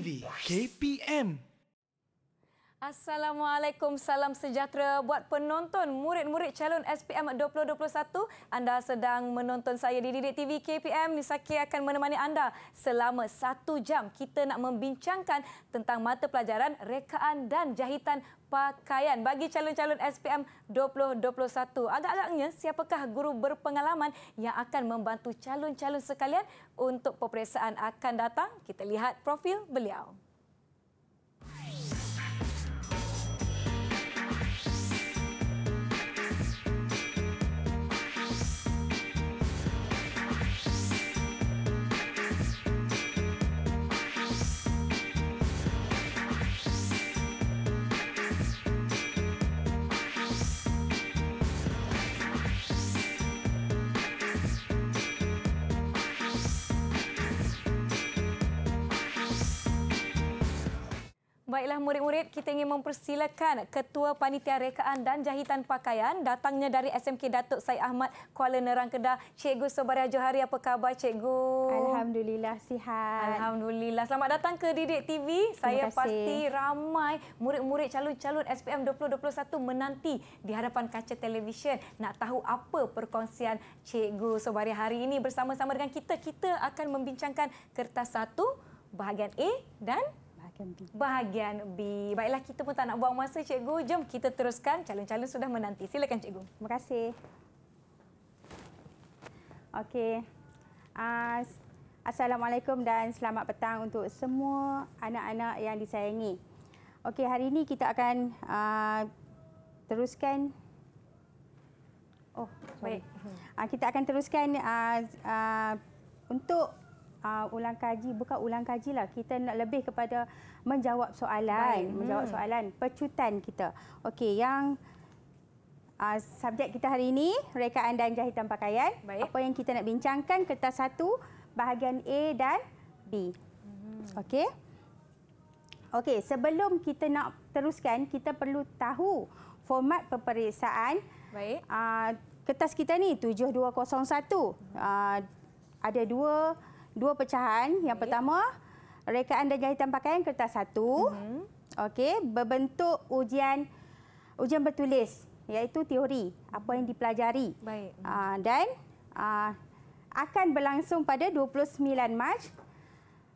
TV KPM Assalamualaikum, salam sejahtera buat penonton murid-murid calon SPM 2021. Anda sedang menonton saya di Didik TV KPM. Misaki akan menemani anda selama satu jam. Kita nak membincangkan tentang mata pelajaran, rekaan dan jahitan pakaian bagi calon-calon SPM 2021. Agak-agaknya siapakah guru berpengalaman yang akan membantu calon-calon sekalian untuk peperiksaan akan datang? Kita lihat profil beliau. Baiklah murid-murid, kita ingin mempersilakan Ketua Panitia Rekaan dan Jahitan Pakaian datangnya dari SMK Datuk Said Ahmad Kuala Nerang Kedah. Cikgu Sobaria Johari, apa khabar cikgu? Alhamdulillah, sihat. Alhamdulillah. Selamat datang ke Didik TV. Saya pasti ramai murid-murid calon-calon SPM 2021 menanti di hadapan kaca televisyen nak tahu apa perkongsian cikgu Sobaria hari ini bersama-sama dengan kita. Kita akan membincangkan kertas satu, bahagian A dan bahagian B. Bahagian B. Baiklah, kita pun tak nak buang masa, Cikgu. Jom kita teruskan. Calon-calon sudah menanti. Silakan, Cikgu. Terima kasih. Okey. Ah, Assalamualaikum dan selamat petang untuk semua anak-anak yang disayangi. Okey, hari ini kita akan ah, teruskan... Oh, baik. Ah, kita akan teruskan untuk uh, ulang kaji bukan ulang kaji lah kita nak lebih kepada menjawab soalan Baik. menjawab hmm. soalan percutan kita okey yang uh, subjek kita hari ini rekaan dan jahitan pakaian Baik. apa yang kita nak bincangkan kertas satu bahagian A dan B hmm. okey okey sebelum kita nak teruskan kita perlu tahu format peperiksaan Baik. Uh, kertas kita ni 7201 hmm. uh, ada dua dua pecahan. Okay. Yang pertama, rekaan dan jahitan pakaian kertas satu. Mm -hmm. Okey, berbentuk ujian ujian bertulis iaitu teori apa yang dipelajari. Baik. Aa, ah, dan aa, ah, akan berlangsung pada 29 Mac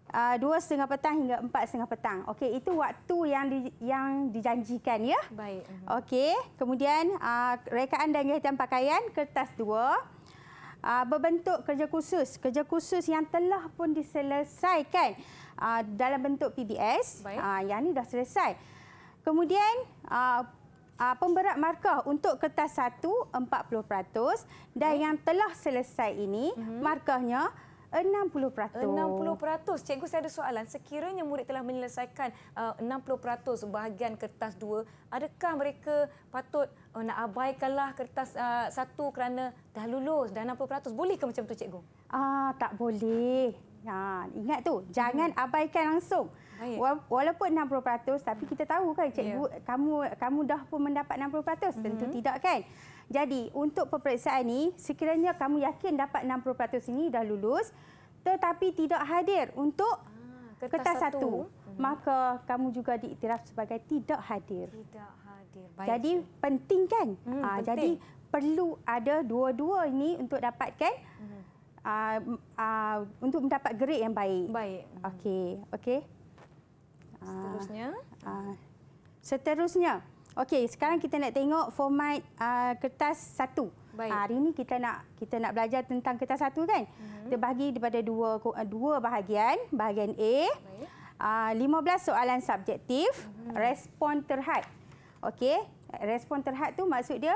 ah, dua setengah petang hingga empat setengah petang. Okey, itu waktu yang di, yang dijanjikan ya. Baik. Mhm. Okey, kemudian aa, rekaan dan jahitan pakaian kertas dua uh, berbentuk kerja khusus. Kerja khusus yang telah pun diselesaikan uh, dalam bentuk PBS. Uh, ah, yang ini dah selesai. Kemudian, uh, Uh, pemberat markah untuk kertas 1 40% dan okay. yang telah selesai ini mm -hmm. markahnya 60%. 60%. Cikgu saya ada soalan. Sekiranya murid telah menyelesaikan uh, 60% bahagian kertas 2, adakah mereka patut uh, nak abaikanlah kertas uh, 1 kerana dah lulus dan 60%? Boleh ke macam tu cikgu? Ah, tak boleh. Ha, ingat tu, hmm. jangan hmm. abaikan langsung. Baik. Walaupun 60% tapi kita tahu kan cikgu yeah. kamu kamu dah pun mendapat 60%? Hmm. Tentu tidak kan? Jadi untuk peperiksaan ini, sekiranya kamu yakin dapat 60% ini dah lulus tetapi tidak hadir untuk ah, kertas, satu, maka hmm. kamu juga diiktiraf sebagai tidak hadir. Tidak hadir. Baik jadi ya. penting kan? Hmm, ha, penting. Jadi perlu ada dua-dua ini untuk dapatkan hmm. uh, uh, untuk mendapat grade yang baik. Baik. Hmm. Okey. Okey. Seterusnya. Uh, seterusnya. Okey, sekarang kita nak tengok format uh, kertas satu. Baik. Hari ini kita nak kita nak belajar tentang kertas satu kan? Mm -hmm. Kita bahagi daripada dua uh, dua bahagian. Bahagian A, uh, 15 soalan subjektif, mm -hmm. respon terhad. Okey, respon terhad tu maksud dia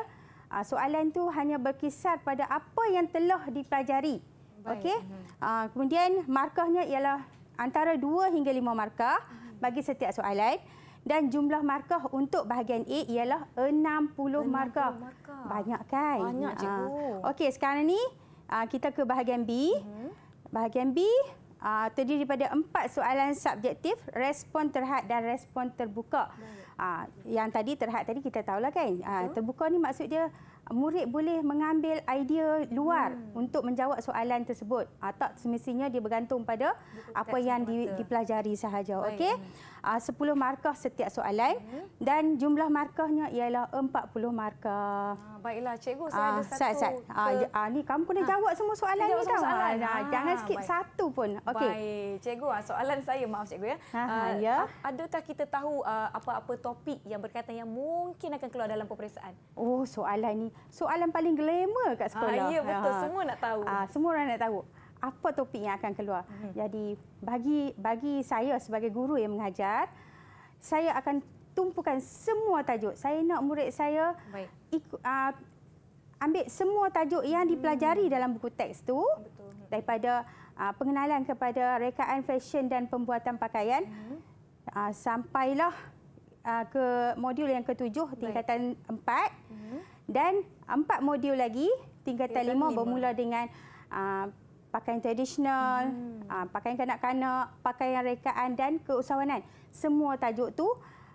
uh, soalan tu hanya berkisar pada apa yang telah dipelajari. Okey, mm -hmm. uh, kemudian markahnya ialah antara dua hingga lima markah mm -hmm. bagi setiap soalan. Okey dan jumlah markah untuk bahagian A ialah 60 markah. 60 markah. Banyak kan? Banyak ha. cikgu. Okey, sekarang ni ha, kita ke bahagian B. Mhm. Bahagian B ha, terdiri daripada empat soalan subjektif, respon terhad dan respon terbuka. Yang tadi terhad tadi kita tahu lah kan? Terbuka ni maksud dia murid boleh mengambil idea luar hmm. untuk menjawab soalan tersebut. Tak semestinya dia bergantung pada apa yang di, dipelajari sahaja. Okey. Ah, uh, 10 markah setiap soalan hmm. dan jumlah markahnya ialah 40 markah. Ah, baiklah cikgu saya ah, ada satu. Ah, ke... ah, ni kamu kena ha. jawab semua soalan ni tau. Ah, ah, jangan skip baik. satu pun. Okey. Baik, cikgu soalan saya maaf cikgu ya. Ha, ha, ya. adakah kita tahu uh, apa-apa topik yang berkaitan yang mungkin akan keluar dalam peperiksaan? Oh, soalan ni soalan paling glamour kat sekolah. Ah, ya betul ha. semua nak tahu. Ah, semua orang nak tahu apa topik yang akan keluar. Hmm. Jadi bagi bagi saya sebagai guru yang mengajar, saya akan tumpukan semua tajuk. Saya nak murid saya Ikut, uh, ah, ambil semua tajuk yang dipelajari hmm. dalam buku teks tu Betul. Hmm. daripada uh, pengenalan kepada rekaan fesyen dan pembuatan pakaian hmm. uh, sampailah uh, ke modul yang ketujuh tingkatan Baik. empat hmm. dan empat modul lagi tingkatan, lima, lima bermula dengan uh, pakaian tradisional, hmm. Ah, pakaian kanak-kanak, pakaian rekaan dan keusahawanan. Semua tajuk tu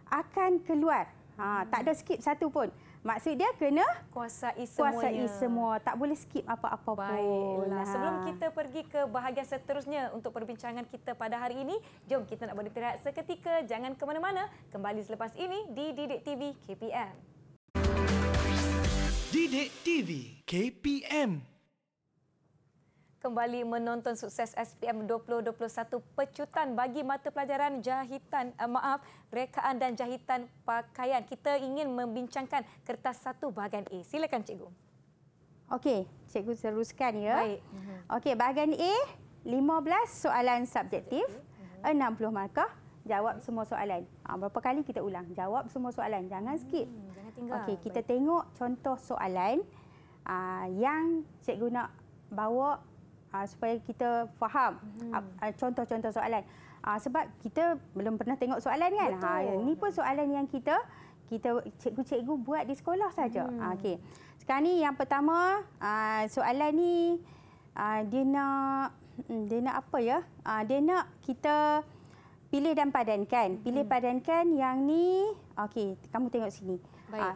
akan keluar. Ha, hmm. Tak ada skip satu pun. Maksud dia kena kuasai, kuasai semua. Tak boleh skip apa-apa pun. Baiklah. Sebelum kita pergi ke bahagian seterusnya untuk perbincangan kita pada hari ini, jom kita nak berdiri seketika. Jangan ke mana-mana. Kembali selepas ini di Didik TV KPM. Didik TV KPM kembali menonton sukses SPM 2021 pecutan bagi mata pelajaran jahitan eh, maaf rekaan dan jahitan pakaian. Kita ingin membincangkan kertas satu bahagian A. Silakan cikgu. Okey, cikgu teruskan ya. Baik. Mhm. Okey, bahagian A 15 soalan subjektif, 60 markah jawab semua soalan. Ha, berapa kali kita ulang? Jawab semua soalan, jangan hmm, skip. Jangan tinggal. Okey, kita tengok contoh soalan uh, yang cikgu nak bawa uh, supaya kita faham hmm. Ah, contoh-contoh hmm. uh, soalan. Uh, sebab kita belum pernah tengok soalan kan? Ha, ini pun soalan yang kita kita cikgu-cikgu buat di sekolah saja. Hmm. Uh, Okey. Sekarang ni yang pertama uh, soalan ni uh, dia nak hmm, dia nak apa ya? dia nak kita pilih dan padankan. Pilih hmm. padankan yang ni. Okey, kamu tengok sini. Baik.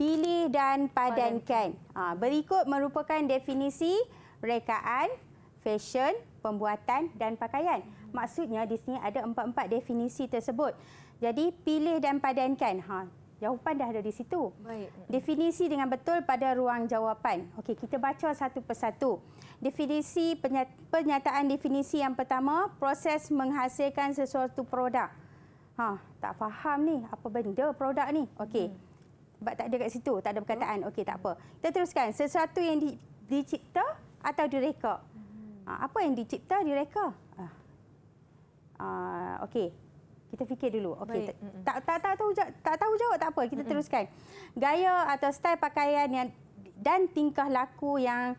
pilih dan padankan. padankan. berikut merupakan definisi rekaan, fesyen, pembuatan dan pakaian. Maksudnya di sini ada empat-empat definisi tersebut. Jadi pilih dan padankan. Ha, jawapan dah ada di situ. Baik. Definisi dengan betul pada ruang jawapan. Okey, kita baca satu persatu. Definisi pernyataan definisi yang pertama, proses menghasilkan sesuatu produk. Ha, tak faham ni apa benda produk ni. Okey. Hmm. Sebab tak ada kat situ, tak ada perkataan. Hmm. Okey, tak apa. Kita teruskan. Sesuatu yang di, dicipta atau direka. Hmm. Apa yang dicipta, direka. Uh, Okey, kita fikir dulu. Okey, tak, tak, tak, tahu, tak tahu jawab tak apa, kita mm teruskan. Gaya atau style pakaian yang, dan tingkah laku yang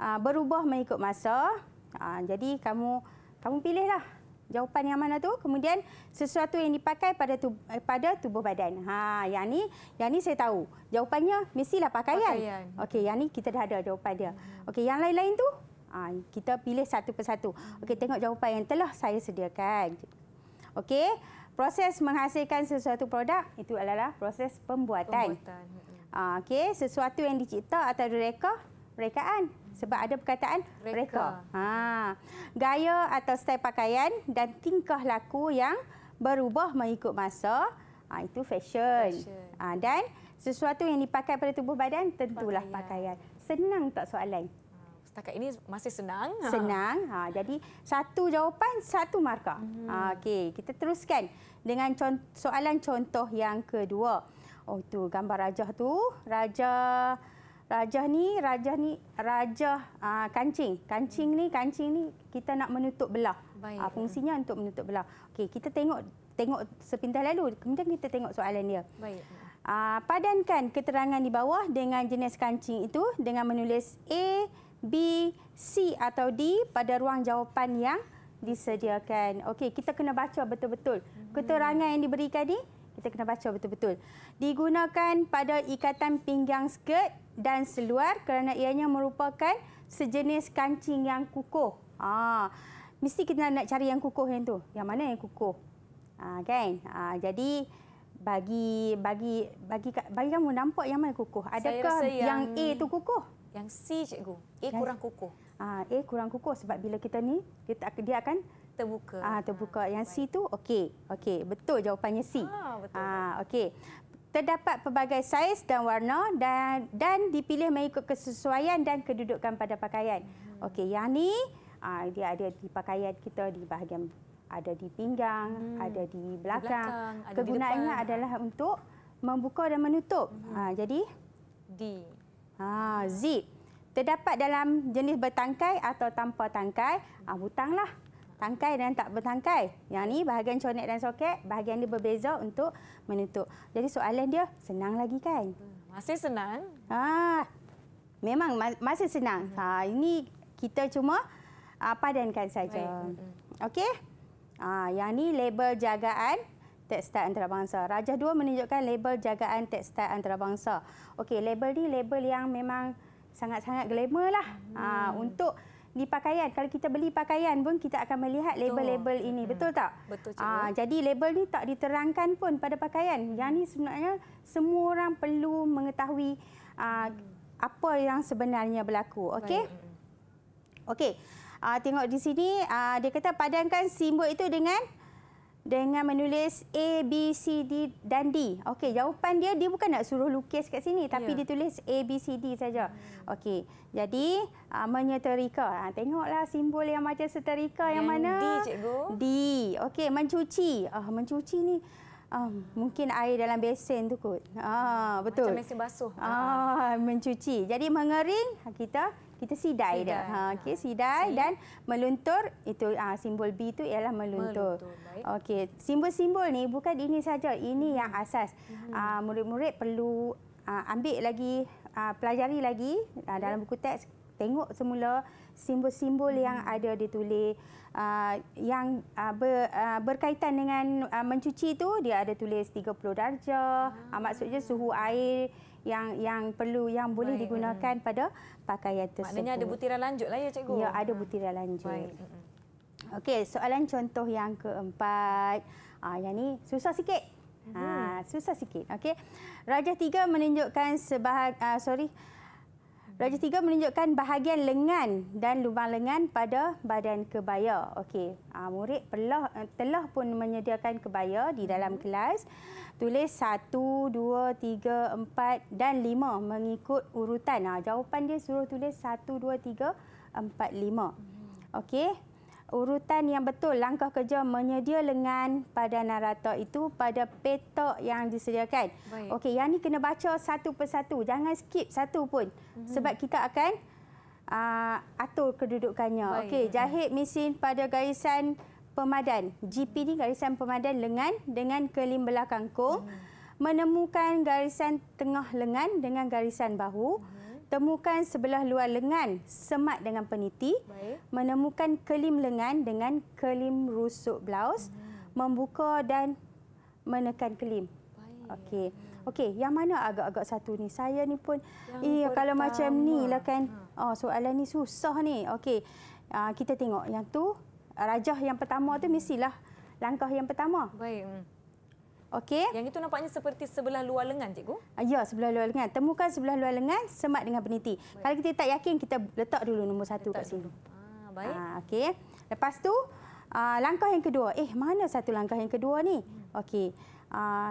uh, berubah mengikut masa. Uh, jadi kamu kamu pilihlah jawapan yang mana tu kemudian sesuatu yang dipakai pada tub, eh, pada tubuh badan ha yang ni yang ni saya tahu jawapannya mestilah pakaian, pakaian. okey yang ni kita dah ada jawapan dia hmm. okey yang lain-lain tu ha, kita pilih satu persatu okey hmm. tengok jawapan yang telah saya sediakan okey proses menghasilkan sesuatu produk itu adalah proses pembuatan, pembuatan. Hmm. Ha, okey sesuatu yang dicipta atau direka rekaan sebab ada perkataan mereka. mereka. Ha. Gaya atau style pakaian dan tingkah laku yang berubah mengikut masa, ha, itu fashion. fashion. Ha, dan sesuatu yang dipakai pada tubuh badan, tentulah pakaian. pakaian. Senang tak soalan? Setakat ini masih senang. Senang. Ha, jadi satu jawapan, satu markah. Hmm. Ha, Okey, kita teruskan dengan contoh, soalan contoh yang kedua. Oh tu gambar raja tu, raja Rajah ni, rajah ni, rajah aa, ah, kancing. Kancing ni, kancing ni kita nak menutup belah. Aa, ah, fungsinya untuk menutup belah. Okey, kita tengok tengok sepintas lalu. Kemudian kita tengok soalan dia. Baik. Aa, ah, padankan keterangan di bawah dengan jenis kancing itu dengan menulis A, B, C atau D pada ruang jawapan yang disediakan. Okey, kita kena baca betul-betul. Hmm. Keterangan yang diberikan ni, kita kena baca betul-betul. Digunakan pada ikatan pinggang skirt dan seluar kerana ianya merupakan sejenis kancing yang kukuh. Ha, mesti kita nak cari yang kukuh yang tu. Yang mana yang kukuh? Ha, kan? Ha, jadi bagi bagi bagi bagi kamu nampak yang mana kukuh? Adakah Saya yang, yang A tu kukuh? Yang C cikgu. A kan? kurang kukuh. Ha, A kurang kukuh sebab bila kita ni kita dia akan terbuka. Ah terbuka. Ha, yang baik. C tu okey. Okey, betul jawapannya C. Ah betul. Ah okey terdapat pelbagai saiz dan warna dan dan dipilih mengikut kesesuaian dan kedudukan pada pakaian. Hmm. Okey, yang ni uh, dia ada di pakaian kita di bahagian ada di pinggang, hmm. ada di belakang. belakang Kegunaannya adalah untuk membuka dan menutup. Hmm. Uh, jadi di uh, ah, zip terdapat dalam jenis bertangkai atau tanpa tangkai, ah uh, butanglah tangkai dan tak bertangkai. Yang ni bahagian conet dan soket, bahagian dia berbeza untuk menutup. Jadi soalan dia senang lagi kan? Hmm, masih senang. Ah, memang masih senang. Hmm. Ha, ini kita cuma ah, padankan saja. Hmm, Okey? Ah, yang ni label jagaan tekstil antarabangsa. Raja 2 menunjukkan label jagaan tekstil antarabangsa. Okey, label ni label yang memang sangat-sangat glamour lah. Hmm. Ah, Untuk di pakaian. Kalau kita beli pakaian pun kita akan melihat label-label ini. Hmm. Betul tak? Betul cikgu. Ah, aa, jadi label ni tak diterangkan pun pada pakaian. Yang ni sebenarnya semua orang perlu mengetahui aa, ah, hmm. apa yang sebenarnya berlaku. Okey? Okey. Ah, tengok di sini aa, dia kata padankan simbol itu dengan dengan menulis A, B, C, D dan D. Okey, jawapan dia, dia bukan nak suruh lukis kat sini. Tapi ya. dia tulis A, B, C, D saja. Hmm. Okey, jadi uh, menyeterika. Ha, tengoklah simbol yang macam seterika yang, yang hmm, mana. D, cikgu. D. Okey, mencuci. Uh, mencuci ni uh, mungkin air dalam besen tu kot. Uh, betul. Macam mesin basuh. Ah, mencuci. Jadi mengering, kita kita sidai, sidai. dah. Ha, okey ha, sidai dan meluntur itu ha, simbol B itu ialah meluntur. meluntur okey, simbol-simbol ni bukan ini saja, ini hmm. yang asas. Hmm. Ha, murid-murid hmm. perlu uh, ambil lagi uh, pelajari lagi uh, dalam buku teks tengok semula simbol-simbol hmm. yang ada ditulis uh, yang uh, ber, uh, berkaitan dengan uh, mencuci tu dia ada tulis 30 darjah, hmm. uh, maksudnya suhu ah. air yang yang perlu yang boleh Baik. digunakan pada pakaian tersebut. Maknanya ada butiran lanjut lah ya cikgu. Ya, ada butiran lanjut. Okey, soalan contoh yang keempat. Ah, yang ni susah sikit. Mm-hmm. Ah, susah sikit. Okey. Rajah 3 menunjukkan sebahagian ah, sorry Raja tiga menunjukkan bahagian lengan dan lubang lengan pada badan kebaya. Okey, uh, murid telah, eh, telah pun menyediakan kebaya di dalam kelas. Tulis satu, dua, tiga, empat dan lima mengikut urutan. Uh, jawapan dia suruh tulis satu, dua, tiga, empat, lima. Okey, urutan yang betul langkah kerja menyedia lengan pada narator itu pada petok yang disediakan. Okey, yang ni kena baca satu persatu. Jangan skip satu pun. Hmm. Sebab kita akan uh, atur kedudukannya. Okey, jahit mesin pada garisan pemadan. GP ni garisan pemadan lengan dengan kelim belakang kong. Hmm. Menemukan garisan tengah lengan dengan garisan bahu. Hmm temukan sebelah luar lengan semat dengan peniti, Baik. menemukan kelim lengan dengan kelim rusuk blaus, hmm. membuka dan menekan kelim. Okey. Okey, yang mana agak-agak satu ni? Saya ni pun eh kalau macam ni lah kan. Ha. Oh, soalan ni susah ni. Okey. Uh, kita tengok yang tu rajah yang pertama tu mestilah langkah yang pertama. Baik. Hmm. Okey. Yang itu nampaknya seperti sebelah luar lengan, cikgu. Ah, ya, sebelah luar lengan. Temukan sebelah luar lengan semak dengan peniti. Baik. Kalau kita tak yakin, kita letak dulu nombor satu letak kat sini. Dulu. Ha, baik. Ha, Okey. Lepas tu langkah yang kedua. Eh, mana satu langkah yang kedua ni? Hmm. Okey. Uh,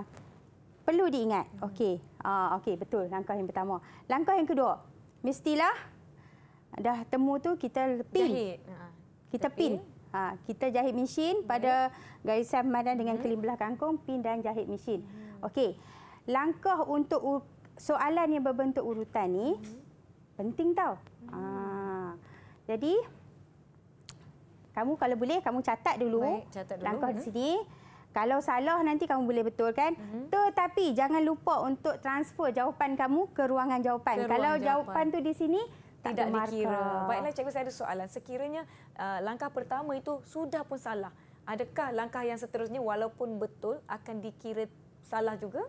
perlu diingat. Hmm. Okey. Uh, Okey, betul. Langkah yang pertama. Langkah yang kedua. Mestilah dah temu tu kita pin. Jahit. Kita pin. pin. Ha, kita jahit mesin okay. pada ya. garisan pemadan dengan hmm. Ya. keling kangkung, pin dan jahit mesin. Hmm. Okey. Langkah untuk soalan yang berbentuk urutan ni hmm. penting tau. Hmm. Ha, jadi kamu kalau boleh kamu catat dulu, Baik, catat dulu langkah di ya. sini. Kalau salah nanti kamu boleh betulkan. Mm -hmm. Tetapi jangan lupa untuk transfer jawapan kamu ke ruangan jawapan. Ke ruang kalau jawapan. jawapan tu di sini tak dikira. Baiklah cikgu saya ada soalan. Sekiranya Ah, langkah pertama itu sudah pun salah. Adakah langkah yang seterusnya walaupun betul akan dikira salah juga?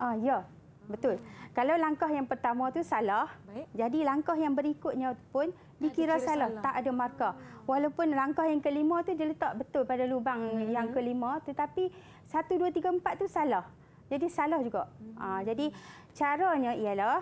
Ah ya, betul. Hmm. Kalau langkah yang pertama tu salah, Baik. jadi langkah yang berikutnya pun dikira, salah. salah, tak ada markah. Hmm. Walaupun langkah yang kelima tu dia letak betul pada lubang hmm. yang kelima tetapi 1 2 3 4 tu salah. Jadi salah juga. Hmm. Ah jadi caranya ialah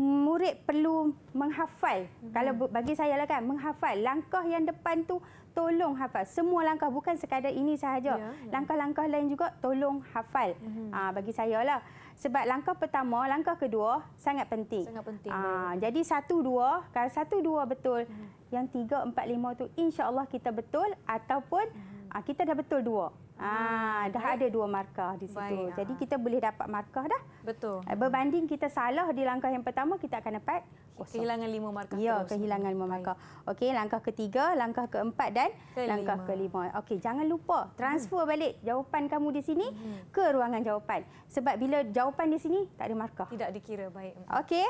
murid perlu menghafal hmm. kalau bagi saya lah kan menghafal langkah yang depan tu tolong hafal semua langkah bukan sekadar ini sahaja yeah, yeah. langkah-langkah lain juga tolong hafal hmm. Aa, ah, bagi saya lah sebab langkah pertama langkah kedua sangat penting sangat penting Aa, ah, ya, ya. jadi satu dua kalau satu dua betul hmm. yang tiga empat lima tu insya Allah kita betul ataupun hmm. Ah ha, kita dah betul dua. ha, hmm. dah ada dua markah di situ. Baik. Jadi kita boleh dapat markah dah. Betul. Ah, berbanding kita salah di langkah yang pertama kita akan dapat kosong. kehilangan lima markah. Ya, terus. kehilangan lima markah. Okey, langkah ketiga, langkah keempat dan kelima. langkah kelima. Okey, jangan lupa transfer hmm. balik jawapan kamu di sini hmm. ke ruangan jawapan. Sebab bila jawapan di sini tak ada markah. Tidak dikira. Baik. Okey.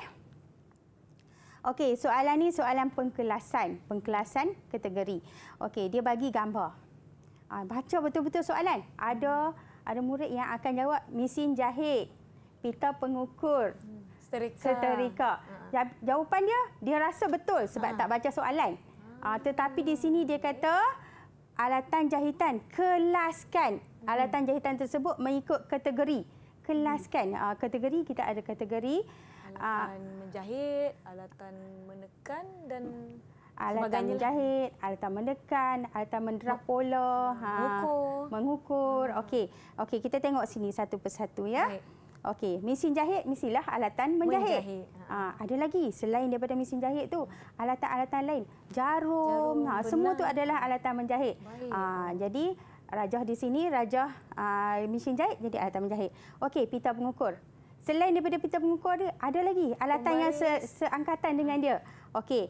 Okey, soalan ini soalan pengkelasan, pengkelasan kategori. Okey, dia bagi gambar. Ha, baca betul-betul soalan. Ada ada murid yang akan jawab mesin jahit, pita pengukur, hmm. seterika. seterika. Ha. Jawapan dia, dia rasa betul sebab ha. tak baca soalan. Ha, tetapi di sini dia kata alatan jahitan, kelaskan hmm. alatan jahitan tersebut mengikut kategori. Kelaskan ha, kategori, kita ada kategori. Alatan ha. menjahit, alatan menekan dan alatan menjahit, lah. alatan mendekan, alatan menderah pola, ha, mengukur. Hmm. Okey. Okey, kita tengok sini satu persatu ya. Okey, mesin jahit mestilah alatan menjahit. Ha. Ha, ada lagi selain daripada mesin jahit tu, alatan-alatan lain, jarum, jarum ha, semua tu adalah alatan menjahit. Ha, jadi rajah di sini rajah ha, mesin jahit jadi alatan menjahit. Okey, pita pengukur. Selain daripada pita pengukur ada lagi alatan Pembaris. yang se, seangkatan dengan ha. dia. Okey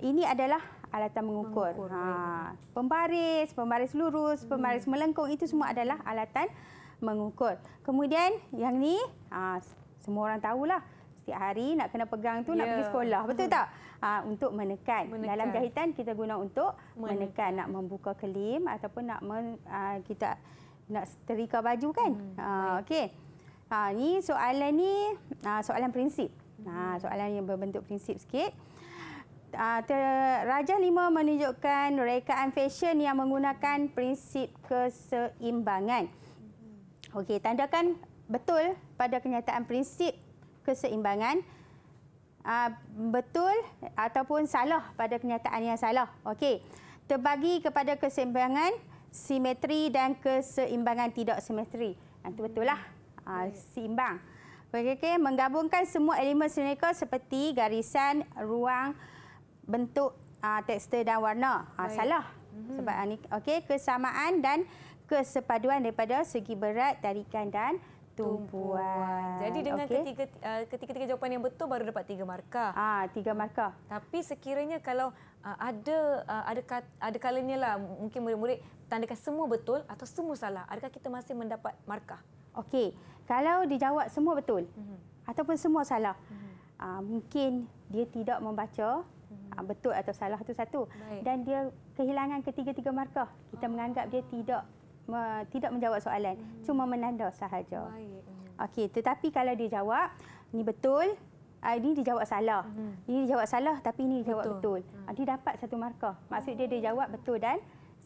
ini adalah alatan mengukur. mengukur ha. Pembaris, pembaris lurus, hmm. pembaris melengkung itu semua adalah alatan mengukur. Kemudian yang ni ha, semua orang tahulah setiap hari nak kena pegang tu yeah. nak ya. pergi sekolah. Betul hmm. tak? Ha, untuk menekan. menekan. Dalam jahitan kita guna untuk menekan, menekan. nak membuka kelim ataupun nak men, ha, kita nak terika baju kan? Hmm. Ha, okey. Ha, ni soalan ni ha, soalan prinsip. Ha, hmm. soalan yang berbentuk prinsip sikit. Ah, Raja Lima menunjukkan rekaan fesyen yang menggunakan prinsip keseimbangan. Okey, tandakan betul pada kenyataan prinsip keseimbangan. Ah, betul ataupun salah pada kenyataan yang salah. Okey, terbagi kepada keseimbangan, simetri dan keseimbangan tidak simetri. Itu ah, betul lah, hmm. seimbang. Okey, okay. menggabungkan semua elemen senarai seperti garisan, ruang bentuk uh, tekstur dan warna. Ha, salah. Mm-hmm. Sebab ini ah, okey kesamaan dan kesepaduan daripada segi berat tarikan dan tumbuhan. Jadi dengan okay. ketiga uh, tiga jawapan yang betul baru dapat tiga markah. Ah, tiga markah. Tapi sekiranya kalau uh, ada uh, ada kat, ada kalanya lah mungkin murid-murid tandakan semua betul atau semua salah, adakah kita masih mendapat markah? Okey. Kalau dijawab semua betul mm-hmm. ataupun semua salah. Mm-hmm. Uh, mungkin dia tidak membaca Ah, betul atau salah itu satu Baik. dan dia kehilangan ketiga-tiga markah kita oh. menganggap dia tidak me, tidak menjawab soalan hmm. cuma menanda sahaja okey tetapi kalau dia jawab ni betul ah, ini dia jawab salah hmm. ini dia jawab salah tapi ini dia jawab betul, betul. Hmm. dia dapat satu markah maksud dia dia oh. jawab betul dan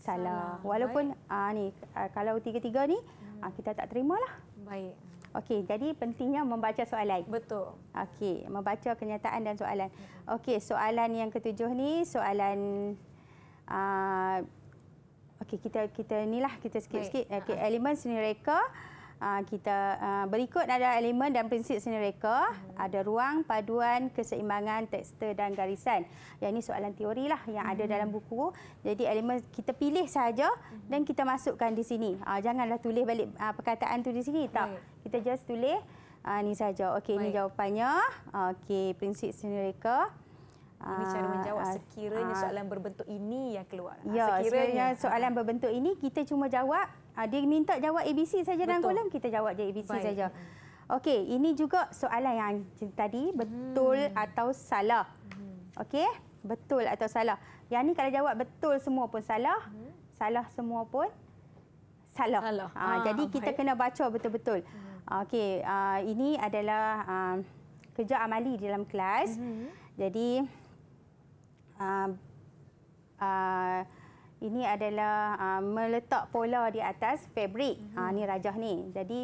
salah, salah. walaupun aa, ni kalau tiga-tiga ni hmm. kita tak terimalah baik Okey, jadi pentingnya membaca soalan. Betul. Okey, membaca kenyataan dan soalan. Okey, soalan yang ketujuh ni soalan uh, okey kita kita inilah kita sikit-sikit. Okey, ah. elemen senireka uh, Ah, kita ah, berikut ada elemen dan prinsip seni reka. Ada ruang, paduan, keseimbangan, tekstur dan garisan. Yang ini soalan teori lah yang ada hmm. dalam buku. Jadi elemen kita pilih saja dan hmm. kita masukkan di sini. Ah, janganlah tulis balik perkataan tu di sini. Tak. Kita just tulis ni saja. Okey, ini jawapannya. Okey, prinsip seni reka. Ini cara menjawab sekiranya soalan berbentuk ini yang keluar. Ya, sekiranya soalan berbentuk ini, kita cuma jawab Uh, dia minta jawab ABC saja dalam kolam, kita jawab je ABC saja. Okey, ini juga soalan yang tadi, betul hmm. atau salah. Hmm. Okey, betul atau salah. Yang ni kalau jawab betul semua pun salah, hmm. salah semua pun salah. salah. Uh, ah, jadi okay. kita kena baca betul-betul. Hmm. Ah, okey, uh, ini adalah uh, kerja amali dalam kelas. Hmm. Jadi, uh, ini adalah uh, meletak pola di atas fabrik. Ah, mm -hmm. uh, ini rajah ni. Jadi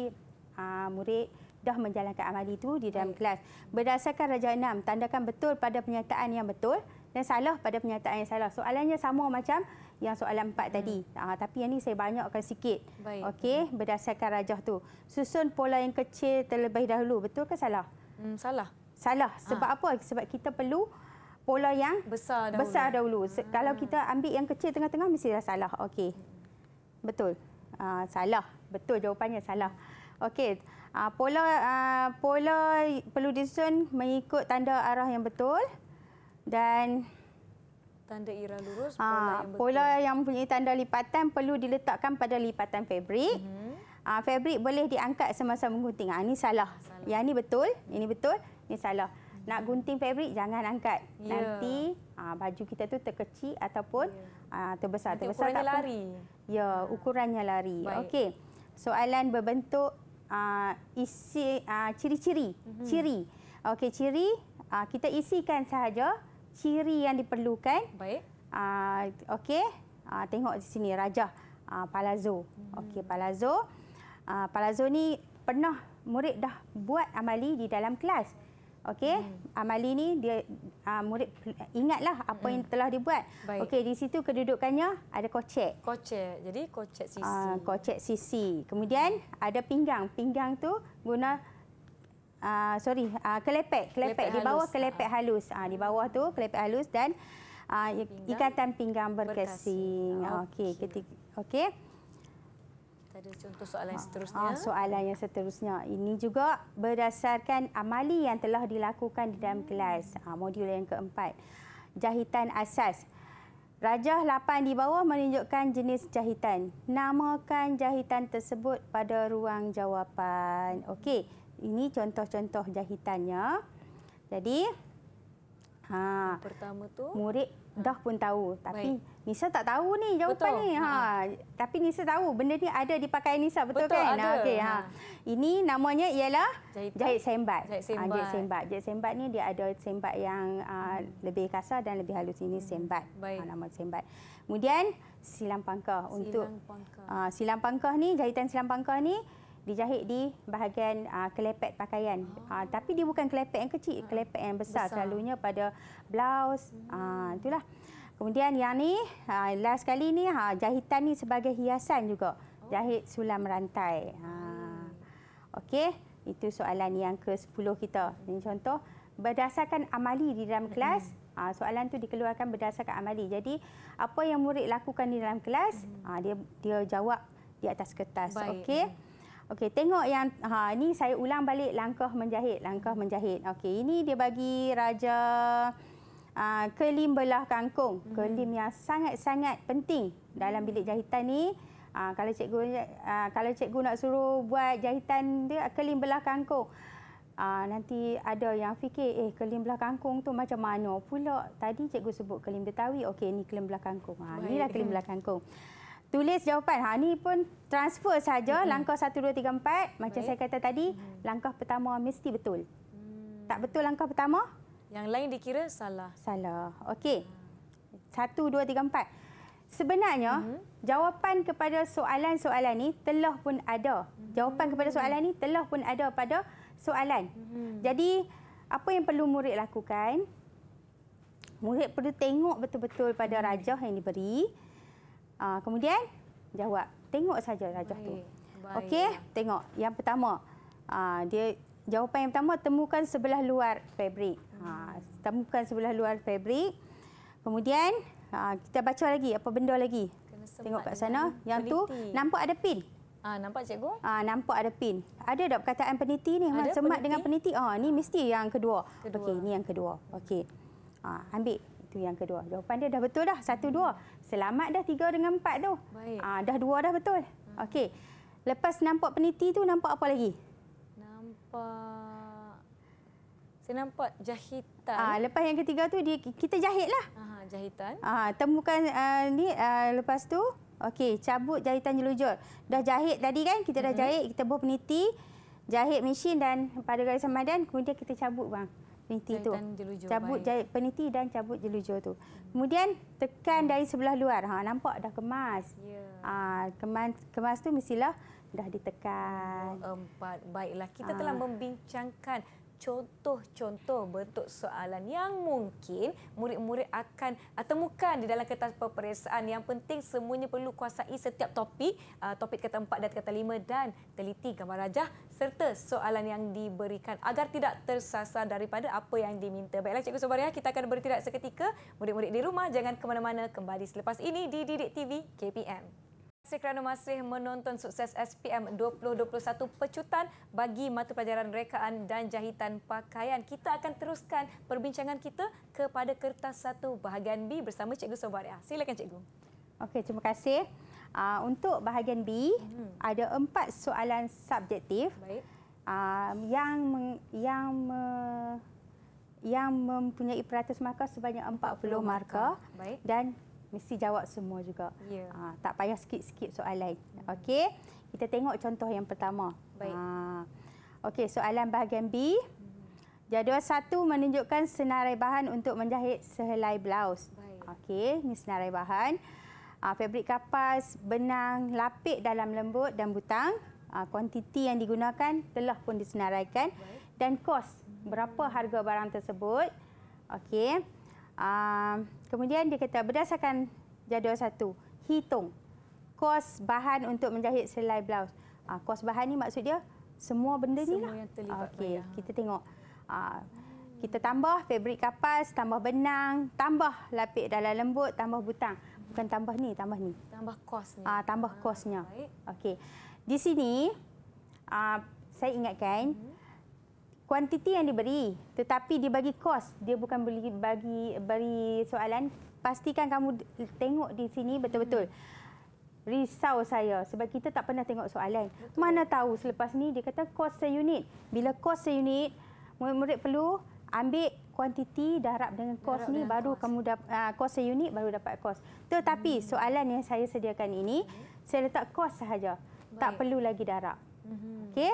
uh, murid dah menjalankan amal itu di dalam Baik. kelas. Berdasarkan rajah enam, tandakan betul pada pernyataan yang betul dan salah pada pernyataan yang salah. Soalannya sama macam yang soalan empat mm. tadi. Uh, tapi yang ini saya banyakkan sikit. Okey, berdasarkan rajah tu. Susun pola yang kecil terlebih dahulu. Betul ke salah? Mm, salah. Salah. Sebab ha. apa? Sebab kita perlu pola yang besar dahulu. Besar dahulu. Hmm. Kalau kita ambil yang kecil tengah-tengah mesti dah salah. Okey. Betul. Uh, salah. Betul jawapannya salah. Okey. Uh, pola uh, pola perlu disusun mengikut tanda arah yang betul dan tanda ira lurus pola uh, yang Pola yang punya tanda lipatan perlu diletakkan pada lipatan fabrik. Hmm. Uh, fabrik boleh diangkat semasa menggunting. ini salah. salah. Yang ini betul, ini betul, ini salah. Nak gunting fabric jangan angkat. Yeah. Nanti uh, baju kita tu terkecil ataupun yeah. Ya. uh, terbesar Nanti terbesar ukurannya tak lari. Ya, yeah, ukurannya lari. Okey. Soalan berbentuk uh, isi ah, ciri-ciri. mm -hmm. Ciri. Okey, ciri uh, kita isikan sahaja ciri yang diperlukan. Baik. Uh, okey. Uh, tengok di sini rajah uh, palazzo. Mm -hmm. Okey, palazzo. Uh, palazzo ni pernah murid dah buat amali di dalam kelas. Okey, hmm. Amali ini dia uh, murid ingatlah apa hmm. yang telah dibuat. Okey, di situ kedudukannya ada kocek. Kocek. Jadi kocek sisi. Ah, uh, kocek sisi. Kemudian ada pinggang. Pinggang tu guna uh, sorry, uh, kelepek. kelepek, kelepek di bawah halus. kelepek halus. Ah, uh, di bawah tu kelepek halus dan uh, pinggang. ikatan pinggang berkesing. Okey, okey. Okey ada contoh soalan ha. ha seterusnya. Ha, soalan yang seterusnya. Ini juga berdasarkan amali yang telah dilakukan di dalam hmm. kelas. Ha, modul yang keempat. Jahitan asas. Rajah 8 di bawah menunjukkan jenis jahitan. Namakan jahitan tersebut pada ruang jawapan. Okey, ini contoh-contoh jahitannya. Jadi, ha, pertama tu murid dah pun tahu tapi Baik. Nisa tak tahu ni jawapan betul. ni ha. ha tapi Nisa tahu benda ni ada di pakaian Nisa betul, betul kan ada. okey ha. ha. ini namanya ialah jahit, jahit sembat jahit ha, sembat. Ha, jahit sembat jahit sembat ni dia ada sembat yang ha, lebih kasar dan lebih halus ini hmm. sembat ha, nama sembat kemudian silam pangkah untuk ha, silam pangkah ha, ni jahitan silam pangkah ni dijahit di bahagian uh, kelepek pakaian. Uh, tapi dia bukan kelepek yang kecil, uh, kelepek yang besar, besar selalunya pada blouse. Hmm. Uh, itulah. Kemudian yang ni, uh, last kali ni uh, jahitan ni sebagai hiasan juga. Oh. Jahit sulam rantai. Uh, hmm. Okey, itu soalan yang ke-10 kita. Ini contoh, berdasarkan amali di dalam kelas, hmm. Ha, soalan tu dikeluarkan berdasarkan amali. Jadi apa yang murid lakukan di dalam kelas, hmm. ha, dia dia jawab di atas kertas. Okey. Okey, tengok yang ha ni saya ulang balik langkah menjahit, langkah menjahit. Okey, ini dia bagi raja ha, kelim belah kangkung, hmm. kelim yang sangat-sangat penting dalam hmm. bilik jahitan ni. Ha, kalau cikgu ha, kalau cikgu nak suruh buat jahitan dia kelim belah kangkung. Ha, nanti ada yang fikir eh kelim belah kangkung tu macam mana pula? Tadi cikgu sebut kelim betawi. Okey, ni kelim belah kangkung. Ha, inilah kelim belah kangkung tulis jawapan. Ha ni pun transfer saja hmm langkah 1 2 3 4 macam Baik. saya kata tadi, hmm langkah pertama mesti betul. Mm. Tak betul langkah pertama, yang lain dikira salah. Salah. Okey. 1 2 3 4. Sebenarnya hmm jawapan kepada soalan-soalan ni telah pun ada. hmm Jawapan kepada soalan ni telah pun ada pada soalan. hmm Jadi apa yang perlu murid lakukan? Murid perlu tengok betul-betul pada mm-hmm. rajah yang diberi. hmm Uh, kemudian jawab. Tengok saja rajah tu. Okey, tengok. Yang pertama, uh, dia jawapan yang pertama temukan sebelah luar fabrik. Ha, temukan sebelah luar fabrik. Kemudian uh, kita baca lagi apa benda lagi? Tengok kat sana. Yang tu nampak ada pin. Ah, nampak cikgu? Ah, nampak ada pin. Ada tak perkataan peniti ni? Ada semat peniti? dengan peniti. Ah, ni mesti yang kedua. kedua. Okey, ni yang kedua. Okey. Ah, ambil itu yang kedua. Jawapan dia dah betul dah. Satu, dua. Selamat dah tiga dengan empat tu. Baik. Ah, dah dua dah betul. Hmm. Okey. Lepas nampak peniti tu nampak apa lagi? Nampak... Saya nampak jahitan. Aa, ah, lepas yang ketiga tu dia, kita jahit lah. Jahitan. Aa, ah, temukan uh, ni uh, lepas tu. Okey, cabut jahitan jelujur. Dah jahit tadi kan? Kita dah hmm. jahit, kita buat peniti. Jahit mesin dan pada garis samadan. Kemudian kita cabut bang peniti itu Cabut jahit peniti dan cabut jelujur tu. Kemudian tekan dari sebelah luar. Ha nampak dah kemas. Ya. Ha, kemas kemas tu mestilah dah ditekan. Oh, empat. Baiklah kita ha. telah membincangkan contoh-contoh bentuk soalan yang mungkin murid-murid akan ah, temukan di dalam kertas peperiksaan. Yang penting semuanya perlu kuasai setiap topik, ah, topik kata empat dan kata lima dan teliti gambar rajah serta soalan yang diberikan agar tidak tersasar daripada apa yang diminta. Baiklah Cikgu Subariah, kita akan bertindak seketika. Murid-murid di rumah, jangan ke mana-mana. Kembali selepas ini di Didik TV KPM kasih kerana masih menonton sukses SPM 2021 pecutan bagi mata pelajaran rekaan dan jahitan pakaian. Kita akan teruskan perbincangan kita kepada kertas satu bahagian B bersama Cikgu Sobaria. Silakan Cikgu. Okey, terima kasih. Ah, untuk bahagian B, hmm. ada empat soalan subjektif. Ah, yang yang yang mempunyai peratus markah sebanyak 40, 40 markah. Dan mesti jawab semua juga. Ya. Ha, tak payah skip-skip soalan. Hmm. Okey. Kita tengok contoh yang pertama. Baik. Ha. Okey, soalan bahagian B. Hmm. Jadual satu menunjukkan senarai bahan untuk menjahit sehelai blouse. Okey, ini senarai bahan. Ha, fabrik kapas, benang, lapik dalam lembut dan butang. Ha, kuantiti yang digunakan telah pun disenaraikan. Baik. Dan kos, berapa harga barang tersebut. Okey. Uh, kemudian dia kata berdasarkan jadual satu, hitung kos bahan untuk menjahit selai blouse. Uh, kos bahan ni maksud dia semua benda ni lah. Okey, kita tengok. Uh, kita tambah fabrik kapas, tambah benang, tambah lapik dalam lembut, tambah butang. Bukan tambah ni, tambah ni. Tambah kosnya. Ah, tambah kosnya. Okey. Di sini, ah, saya ingatkan, hmm kuantiti yang diberi tetapi dia bagi kos dia bukan beli bagi beri soalan pastikan kamu tengok di sini betul-betul hmm. risau saya sebab kita tak pernah tengok soalan betul. mana tahu selepas ni dia kata kos seunit. bila kos seunit, unit murid-murid perlu ambil kuantiti darab dengan kos ni baru cost. kamu dapat ah, kos seunit baru dapat kos tetapi hmm. soalan yang saya sediakan ini saya letak kos sahaja Baik. tak perlu lagi darab mm -hmm. okey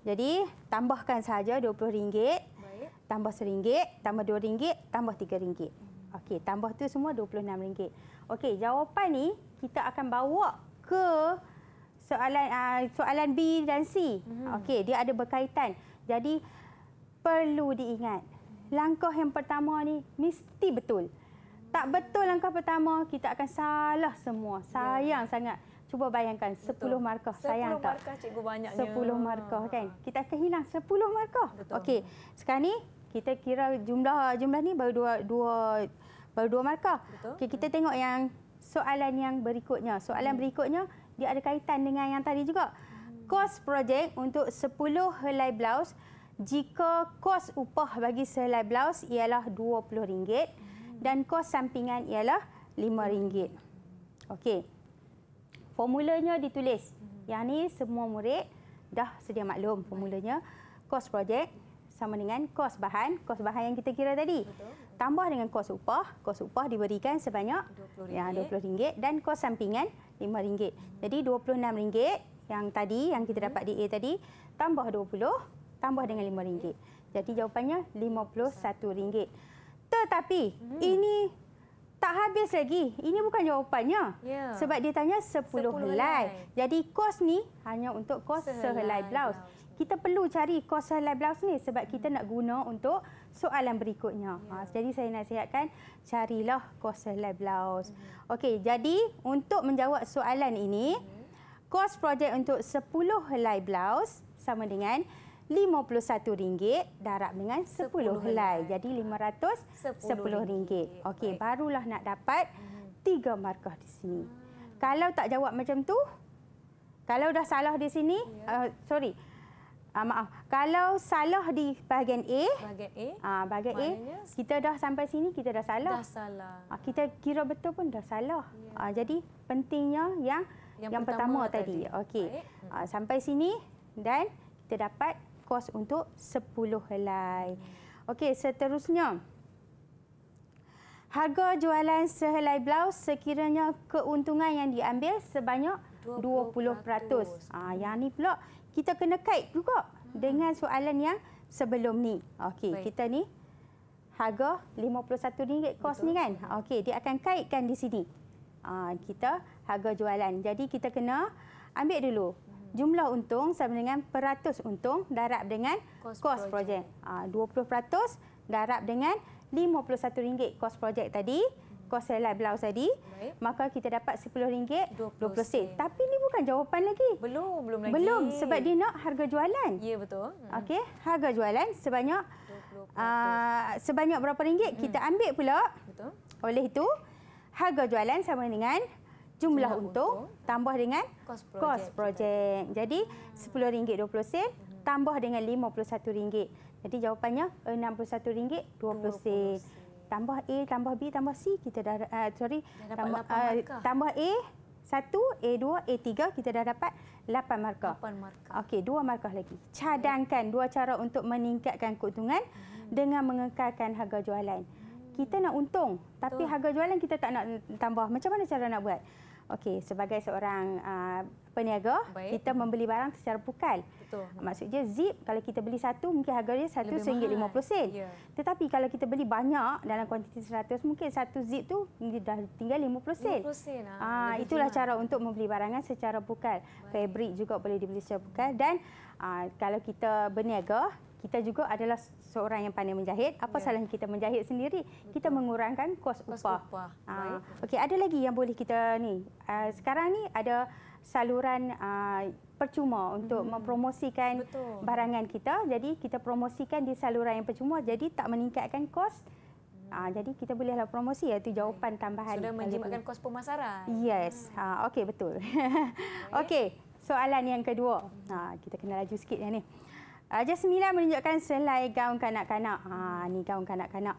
jadi tambahkan sahaja RM20, tambah RM1, tambah RM2, tambah RM3. Hmm. Okey, tambah tu semua RM26. Okey, jawapan ni kita akan bawa ke soalan ah, soalan B dan C. Hmm. Okey, dia ada berkaitan. Jadi perlu diingat. Langkah yang pertama ni mesti betul. Tak betul langkah pertama, kita akan salah semua. Sayang yeah. sangat. Cuba bayangkan Betul. 10 markah sayang 10 tak? 10 markah cikgu banyaknya. 10 markah kan? Ah. Kita akan hilang 10 markah. Okey. Sekarang ni kita kira jumlah jumlah ni baru 2 2 baru 2 markah. Okey kita hmm. tengok yang soalan yang berikutnya. Soalan hmm. berikutnya dia ada kaitan dengan yang tadi juga. Hmm. Cost project untuk 10 helai blouse jika kos upah bagi sehelai blouse ialah RM20 hmm. dan kos sampingan ialah RM5. Okey formulanya ditulis. Hmm. Yang ni semua murid dah sedia maklum formulanya. Kos projek sama dengan kos bahan, kos bahan yang kita kira tadi. Tambah dengan kos upah, kos upah diberikan sebanyak RM20 ya, dan kos sampingan RM5. Hmm. Jadi RM26 yang tadi, yang kita hmm. dapat di A tadi, tambah RM20, tambah dengan RM5. Jadi jawapannya RM51. Tetapi hmm. ini tak habis lagi. Ini bukan jawapannya. Ya. Sebab dia tanya 10, 10 helai. Jadi kos ni hanya untuk kos sehelai, sehelai blouse. Kita perlu cari kos sehelai blouse ni sebab kita hmm. nak guna untuk soalan berikutnya. Ya. Ha, jadi saya nasihatkan carilah kos sehelai blouse. Hmm. Okey, jadi untuk menjawab soalan ini, hmm. kos projek untuk 10 helai blouse sama dengan RM51 darab dengan 10 helai. Jadi RM510. Okey, barulah nak dapat hmm. tiga markah di sini. Hmm. Kalau tak jawab macam tu, kalau dah salah di sini, yeah. Ya. uh, sorry. Uh, maaf. Kalau salah di bahagian A, bahagian A, uh, bahagian A kita dah sampai sini, kita dah salah. Dah salah. Uh, kita kira betul pun dah salah. Yeah. Ya. Uh, jadi, pentingnya yang yang, yang pertama, pertama tadi. tadi. Okey. Uh, sampai sini dan kita dapat kos untuk 10 helai. Okey, seterusnya. Harga jualan sehelai blouse sekiranya keuntungan yang diambil sebanyak 20%. Ah yang ni pula kita kena kait juga hmm. dengan soalan yang sebelum ni. Okey, kita ni harga RM51 kos Betul. ni kan? Okey, dia akan kaitkan di sini. Ha, kita harga jualan. Jadi kita kena ambil dulu jumlah untung sama dengan peratus untung darab dengan kos projek. projek. Ha, uh, 20% darab dengan RM51 kos projek tadi, kos selai blouse tadi, maka kita dapat RM10.20. Tapi ini bukan jawapan lagi. Belum, belum lagi. Belum, sebab dia nak harga jualan. Ya, betul. Hmm. Okey, harga jualan sebanyak uh, sebanyak berapa ringgit hmm. kita ambil pula. Betul. Oleh itu, harga jualan sama dengan jumlah untung, untung tambah dengan kos projek. Kos projek. Jadi RM10.20 hmm. tambah dengan RM51. Jadi jawapannya RM61.20. Tambah A, tambah B, tambah C, kita dah, uh, sorry, dah tambah, uh, tambah A1, A2, A3, kita dah dapat 8 markah. markah. Okey, 2 markah lagi. Cadangkan dua cara untuk meningkatkan keuntungan hmm. dengan mengekalkan harga jualan. Hmm. Kita nak untung, tapi Betul. harga jualan kita tak nak tambah. Macam mana cara nak buat? Okey, sebagai seorang uh, peniaga, Baik. kita membeli barang secara pukal. Betul. Maksudnya zip kalau kita beli satu mungkin harga dia satu sehingga lima puluh sen. Yeah. Tetapi kalau kita beli banyak dalam kuantiti seratus mungkin satu zip tu dah tinggal lima puluh sen. Ah, ah itulah jimat. cara untuk membeli barangan secara pukal. Baik. Fabric juga boleh dibeli secara pukal dan uh, kalau kita berniaga kita juga adalah seorang yang pandai menjahit, apa ya. salahnya kita menjahit sendiri? Betul. Kita mengurangkan kos, kos upah. upah. Ha. Okey, ada lagi yang boleh kita ni. Uh, sekarang ni ada saluran uh, percuma untuk hmm. mempromosikan Betul. barangan kita. Jadi kita promosikan di saluran yang percuma jadi tak meningkatkan kos. Ha, jadi kita bolehlah promosi ya, tu jawapan tambahan. Sudah menjimatkan kos pemasaran. Yes. Ha okey betul. okey, soalan yang kedua. Ha kita kena laju sikit ya ni. Uh, ah, Jasmila menunjukkan selai gaun kanak-kanak. Ha, ni gaun kanak-kanak.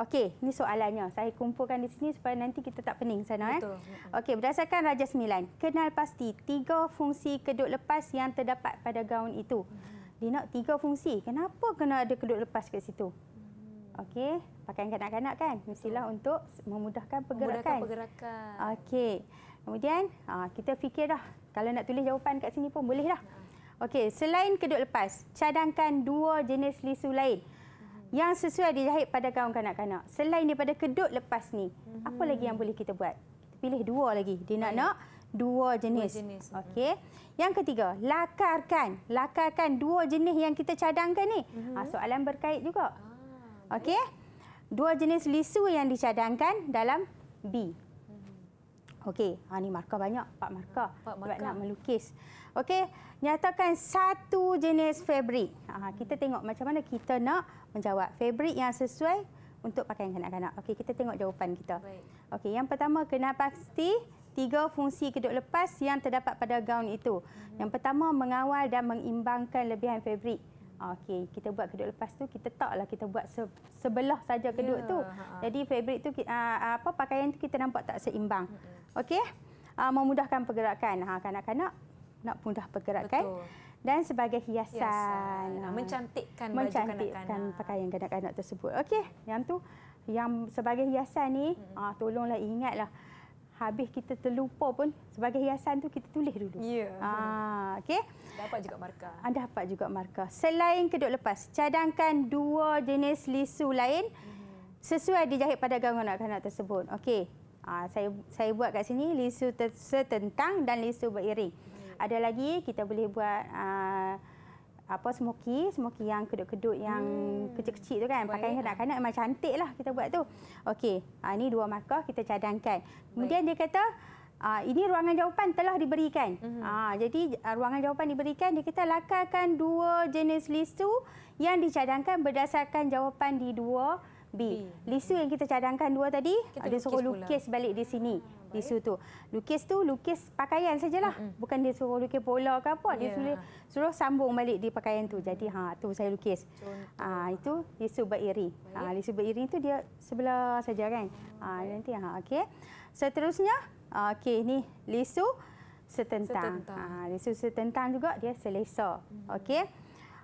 Okey, ni soalannya. Saya kumpulkan di sini supaya nanti kita tak pening sana. Eh? Betul. Eh. Okey, berdasarkan Raja Sembilan, kenal pasti tiga fungsi kedut lepas yang terdapat pada gaun itu. Hmm. Dia nak tiga fungsi. Kenapa kena ada kedut lepas kat situ? Mm. Okey, Pakai kanak-kanak kan? Mestilah Betul. untuk memudahkan pergerakan. Memudahkan pergerakan. Okey, kemudian ah, kita fikir dah. Kalau nak tulis jawapan kat sini pun boleh dah. Ya. Okey, selain kedut lepas, cadangkan dua jenis lisu lain yang sesuai dijahit pada gaun kanak-kanak. Selain daripada kedut lepas ni, apa lagi yang boleh kita buat? Pilih dua lagi. Dia nak nak dua jenis. Mm-hmm. Okey. Yang ketiga, lakarkan. Lakarkan dua jenis yang kita cadangkan ni. Hmm. Ha, soalan berkait juga. Ah, Okey. Dua jenis lisu yang dicadangkan dalam B. Mm-hmm. Okey. Ha, ni markah banyak. Empat markah. Empat markah. Sebab nak melukis. Okey, nyatakan satu jenis fabrik. Ha, kita tengok macam mana kita nak menjawab fabrik yang sesuai untuk pakaian kanak-kanak. Okey, kita tengok jawapan kita. Okey, yang pertama kena pasti tiga fungsi kedut lepas yang terdapat pada gaun itu. Mhm. Yang pertama mengawal dan mengimbangkan lebihan fabrik. Okey, kita buat kedut lepas tu kita taklah kita buat se sebelah saja kedut yeah. tu. Jadi fabrik tu ah, ah, apa pakaian tu kita nampak tak seimbang. Okey. Ah, memudahkan pergerakan. Ha kanak-kanak nak mudah pergerakan Betul. dan sebagai hiasan. Yes, ah, mencantikkan, baju kanak-kanak. pakaian kanak-kanak tersebut. Okey, yang tu yang sebagai hiasan ni, mm-hmm. uh, tolonglah ingatlah. Habis kita terlupa pun, sebagai hiasan tu kita tulis dulu. Ya. Yeah. Uh, Okey. Dapat juga markah. Uh, dapat juga markah. Selain kedok lepas, cadangkan dua jenis lisu lain hmm sesuai dijahit pada gaun kanak-kanak tersebut. Okey. Uh, saya saya buat kat sini lisu tersetentang dan lisu beriring. hmm ada lagi kita boleh buat uh, apa smoky, smoky yang kedut-kedut yang hmm. kecil-kecil tu kan. Pakai kanak-kanak lah. memang cantik lah kita buat tu. Okey, uh, ah, ni dua markah kita cadangkan. Kemudian Baik. dia kata, uh, ini ruangan jawapan telah diberikan. uh jadi ruangan jawapan diberikan, dia kata lakarkan dua jenis list tu yang dicadangkan berdasarkan jawapan di dua B. B. Lisu yang kita cadangkan dua tadi, kita dia suruh lukis, lukis balik di sini. Ha, lisu tu. Lukis tu lukis pakaian sajalah. Mm -hmm. Bukan dia suruh lukis bola ke apa. Dia yeah. suruh, sambung balik di pakaian tu. Jadi ha tu saya lukis. Ha, itu lisu beriri. Ha, lisu beriri tu dia sebelah saja kan. Ha, nanti ha okey. Seterusnya, ha, okay, ni lisu setentang. setentang. Ha, lisu setentang juga dia selesa. Mm -hmm. Okey.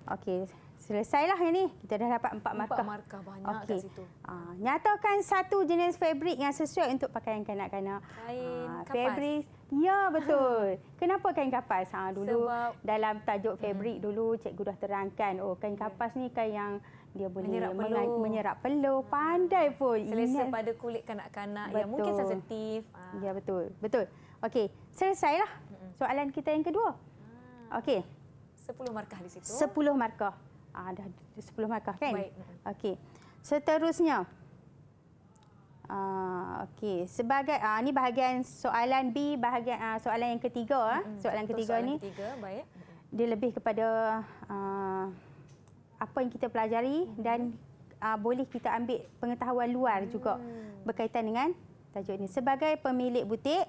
Okey. Selesailah yang ni. Kita dah dapat empat markah. Empat markah banyak okay. kat situ. Uh, nyatakan satu jenis fabrik yang sesuai untuk pakaian kanak-kanak. Kain uh, kapas. Fabric. Ya, betul. Kenapa kain kapas? Ha, dulu Sebab... dalam tajuk hmm. fabrik dulu, cikgu dah terangkan. Oh, kain ya. kapas ni kain yang dia boleh menyerap peluh. menyerap peluh. Pandai pun. Selesa Ingat. pada kulit kanak-kanak yang mungkin sensitif. Ha. Ya, betul. Betul. Okey, selesailah hmm. soalan kita yang kedua. Okey. Sepuluh markah di situ. Sepuluh markah uh, dah 10 markah kan? Baik. Okey. Seterusnya. Uh, okey. Sebagai uh, ni bahagian soalan B, bahagian uh, soalan yang ketiga mm -hmm. Soalan Itu ketiga soalan ni. Ketiga. Baik. Dia lebih kepada uh, apa yang kita pelajari mm -hmm. dan uh, boleh kita ambil pengetahuan luar mm. juga berkaitan dengan tajuk ini. Sebagai pemilik butik,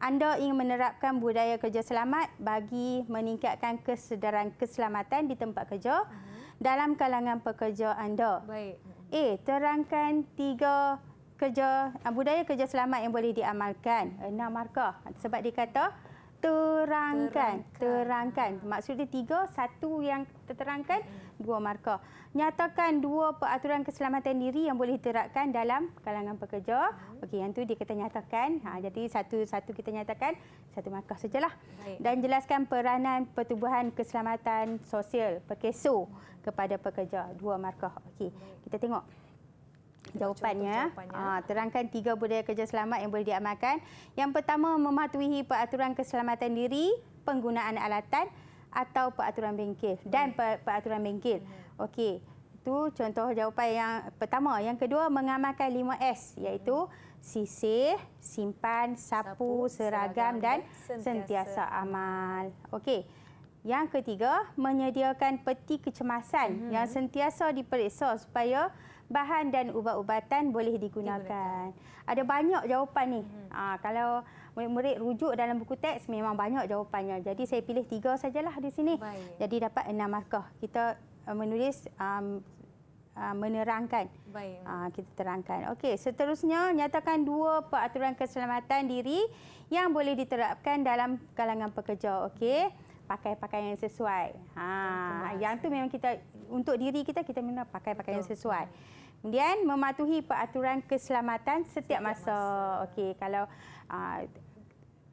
anda ingin menerapkan budaya kerja selamat bagi meningkatkan kesedaran keselamatan di tempat kerja. Mm -hmm dalam kalangan pekerja anda. Baik. A. Terangkan tiga kerja ah, budaya kerja selamat yang boleh diamalkan. Enam markah. Sebab dia kata terangkan. Terangkan. terangkan. Maksudnya tiga, satu yang terangkan dua markah. Nyatakan dua peraturan keselamatan diri yang boleh diterapkan dalam kalangan pekerja. Hmm. Okey, yang tu dia kita nyatakan. Ha, jadi satu-satu kita nyatakan, satu markah sajalah. Dan jelaskan peranan pertubuhan keselamatan sosial, perkeso kepada pekerja. Dua markah. Okey, kita tengok. Jawapannya, jawapannya. Ha, terangkan tiga budaya kerja selamat yang boleh diamalkan. Yang pertama, mematuhi peraturan keselamatan diri, penggunaan alatan, atau peraturan bengkel dan hmm. peraturan bengkel. Hmm. Okey. Itu contoh jawapan yang pertama. Yang kedua mengamalkan 5S iaitu hmm. sisih, simpan, sapu, seragam dan sentiasa amal. Okey. Yang ketiga menyediakan peti kecemasan mm -hmm. yang sentiasa diperiksa supaya bahan dan ubat-ubatan boleh digunakan. Ada banyak jawapan ni. Mm -hmm. ha, kalau murid-murid rujuk dalam buku teks memang banyak jawapannya. Jadi saya pilih tiga sajalah di sini. Baik. Jadi dapat enam markah. Kita uh, menulis um, uh, menerangkan. Baik. Uh, kita terangkan. Okey, seterusnya nyatakan dua peraturan keselamatan diri yang boleh diterapkan dalam kalangan pekerja. Okey. Pakai pakaian yang sesuai. Ha, Betul, yang tu memang kita untuk diri kita kita memang pakai pakaian yang sesuai. Kemudian mematuhi peraturan keselamatan setiap, setiap masa. masa. Okey, kalau uh,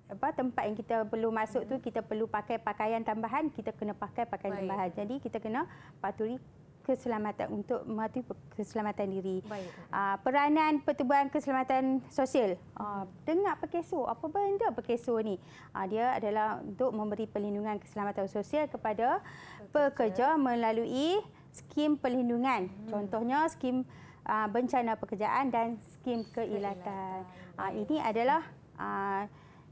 apa tempat yang kita perlu masuk hmm. tu kita perlu pakai pakaian tambahan kita kena pakai pakaian Baik. tambahan jadi kita kena patuhi keselamatan untuk mematuhi keselamatan diri. Aa, ah, peranan pertubuhan keselamatan sosial. Aa, ah, hmm. dengar pekeso, apa benda pekeso ni? Aa, ah, dia adalah untuk memberi perlindungan keselamatan sosial kepada pekerja, pekerja melalui skim perlindungan. Hmm. Contohnya skim aa, bencana pekerjaan dan skim keilatan. keilatan. Aa, ini adalah aa,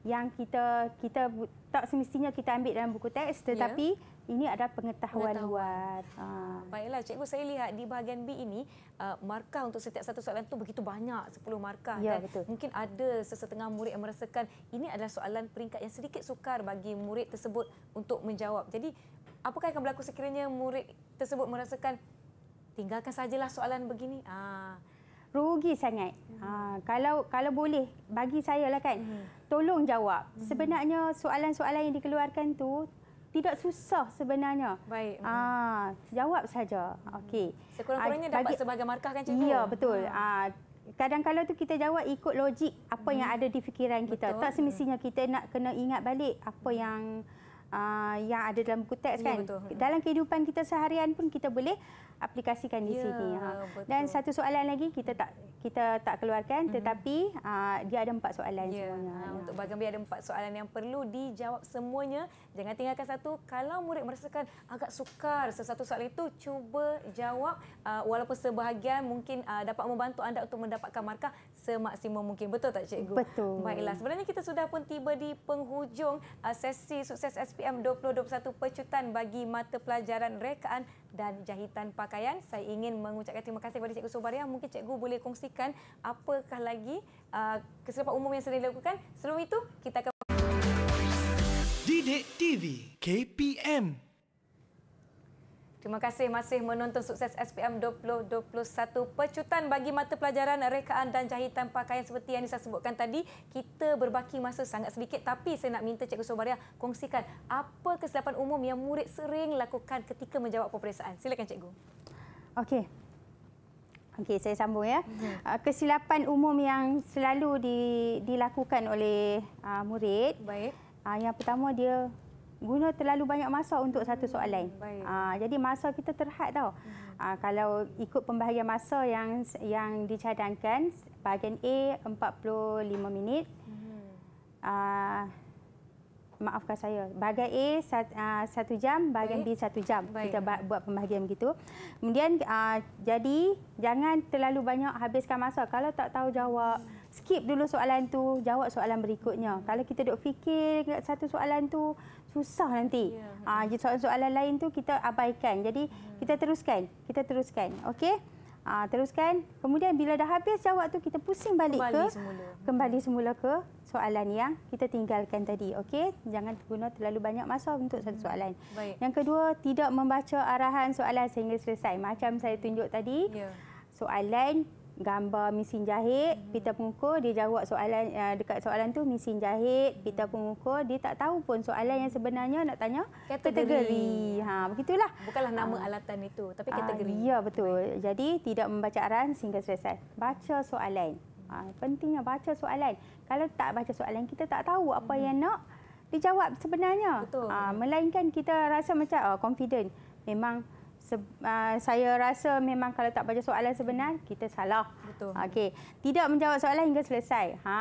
yang kita kita tak semestinya kita ambil dalam buku teks ya. tetapi yeah. Ini ada pengetahuan, pengetahuan. luar. Ha. Baiklah, cikgu saya lihat di bahagian B ini uh, markah untuk setiap satu soalan tu begitu banyak, 10 markah. Ya, kan? betul. Mungkin ada sesetengah murid yang merasakan ini adalah soalan peringkat yang sedikit sukar bagi murid tersebut untuk menjawab. Jadi, apakah akan berlaku sekiranya murid tersebut merasakan tinggalkan sajalah soalan begini? Ah, rugi sangat. Hmm. Ha, kalau kalau boleh bagi saya lah kan, hmm. tolong jawab. Hmm. Sebenarnya soalan-soalan yang dikeluarkan tu tidak susah sebenarnya. Baik. Ah, ha, jawab saja. Okey. Sekurang-kurangnya ha, dapat bagi, sebagai markah kan cikgu? Ya, betul. ha, kadang-kadang tu kita jawab ikut logik apa hmm. yang ada di fikiran kita. Betul. Tak semestinya kita nak kena ingat balik apa yang uh, yang ada dalam buku teks ya, kan. Ya, betul. Hmm. Dalam kehidupan kita seharian pun kita boleh aplikasikan di ya, sini. Ha. Dan satu soalan lagi kita tak kita tak keluarkan mm -hmm. tetapi uh, dia ada empat soalan ya. semuanya. Ha, ya. Untuk bagaimana ada empat soalan yang perlu dijawab semuanya. Jangan tinggalkan satu. Kalau murid merasakan agak sukar sesuatu soalan itu, cuba jawab uh, walaupun sebahagian mungkin uh, dapat membantu anda untuk mendapatkan markah semaksimum mungkin. Betul tak cikgu? Betul. Baiklah. Sebenarnya kita sudah pun tiba di penghujung uh, sesi sukses SP PM 2021 Pecutan bagi mata pelajaran rekaan dan jahitan pakaian. Saya ingin mengucapkan terima kasih kepada Cikgu Subaria. Mungkin Cikgu boleh kongsikan apakah lagi uh, keserapan umum yang sedang dilakukan. Sebelum itu, kita akan... Didik TV KPM Terima kasih masih menonton sukses SPM 2021. Pecutan bagi mata pelajaran rekaan dan jahitan pakaian seperti yang saya sebutkan tadi. Kita berbaki masa sangat sedikit tapi saya nak minta Cikgu Sobaria kongsikan apa kesilapan umum yang murid sering lakukan ketika menjawab peperiksaan. Silakan Cikgu. Okey. Okey, saya sambung ya. Uh, kesilapan umum yang selalu dilakukan oleh uh, murid. Baik. Uh, yang pertama dia guna terlalu banyak masa untuk satu soalan. Ha, jadi masa kita terhad tau. Ha, kalau ikut pembahagian masa yang yang dicadangkan, bahagian A 45 minit. Ha, maafkan saya. Bahagian A satu jam, bahagian B satu jam. Baik. Kita buat pembahagian begitu. Kemudian uh, jadi jangan terlalu banyak habiskan masa. Kalau tak tahu jawab, skip dulu soalan tu, jawab soalan berikutnya. Kalau kita dok fikir satu soalan tu, susah nanti. Ya, ah yeah. soalan-soalan lain tu kita abaikan. Jadi yeah. Hmm. kita teruskan. Kita teruskan. Okey? Ah teruskan. Kemudian bila dah habis jawab tu kita pusing balik kembali ke semula. kembali semula ke soalan yang kita tinggalkan tadi. Okey? Jangan guna terlalu banyak masa untuk satu hmm. soalan. Baik. Yang kedua, tidak membaca arahan soalan sehingga selesai. Macam saya tunjuk tadi. Yeah. Soalan gambar mesin jahit, -hmm. pita pengukur, dia jawab soalan uh, dekat soalan tu mesin jahit, -hmm. pita pengukur, dia tak tahu pun soalan yang sebenarnya nak tanya kategori. kategori. Ha, begitulah. Bukanlah ha. nama uh, alatan itu, tapi ah, kategori. Uh, ya, betul. Jadi tidak membaca aran sehingga selesai. Baca soalan. Ha, pentingnya baca soalan. Kalau tak baca soalan, kita tak tahu apa -hmm. yang nak dijawab sebenarnya. Ha, melainkan kita rasa macam oh, confident. Memang Se- uh, saya rasa memang kalau tak baca soalan sebenar kita salah. Betul. Okey, tidak menjawab soalan hingga selesai. Ha,